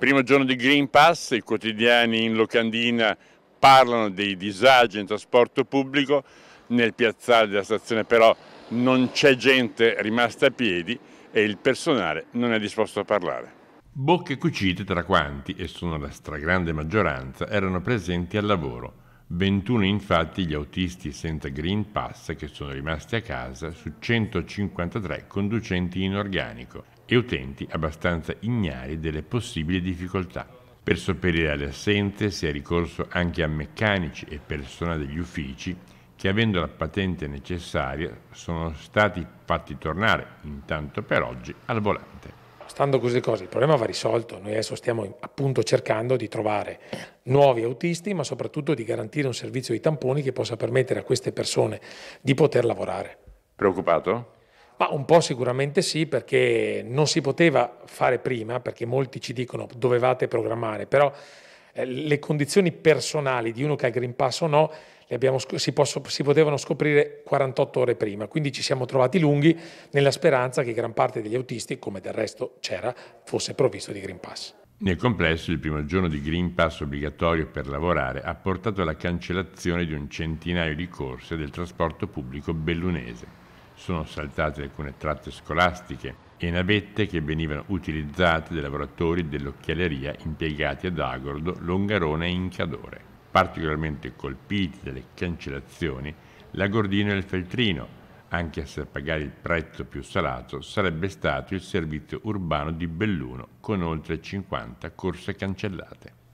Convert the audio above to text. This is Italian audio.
Primo giorno di Green Pass, i quotidiani in locandina parlano dei disagi in trasporto pubblico, nel piazzale della stazione però non c'è gente rimasta a piedi e il personale non è disposto a parlare. Bocche cucite tra quanti, e sono la stragrande maggioranza, erano presenti al lavoro. 21 infatti gli autisti senza Green Pass che sono rimasti a casa su 153 conducenti in organico e utenti abbastanza ignari delle possibili difficoltà. Per sopperire alle assenze si è ricorso anche a meccanici e persone degli uffici che avendo la patente necessaria sono stati fatti tornare, intanto per oggi, al volante. Stando così le cose, il problema va risolto. Noi adesso stiamo appunto cercando di trovare nuovi autisti, ma soprattutto di garantire un servizio di tamponi che possa permettere a queste persone di poter lavorare. Preoccupato? Ma un po' sicuramente sì, perché non si poteva fare prima, perché molti ci dicono dovevate programmare, però eh, le condizioni personali di uno che ha il Green Pass o no si, posso, si, potevano scoprire 48 ore prima, quindi ci siamo trovati lunghi nella speranza che gran parte degli autisti, come del resto c'era, fosse provvisto di Green Pass. Nel complesso, il primo giorno di Green Pass obbligatorio per lavorare ha portato alla cancellazione di un centinaio di corse del trasporto pubblico bellunese sono saltate alcune tratte scolastiche e navette che venivano utilizzate dai lavoratori dell'occhialeria impiegati ad Agordo, Longarone e Incadore. Particolarmente colpiti dalle cancellazioni, l'Agordino e il Feltrino, anche se a pagare il prezzo più salato sarebbe stato il servizio urbano di Belluno con oltre 50 corse cancellate.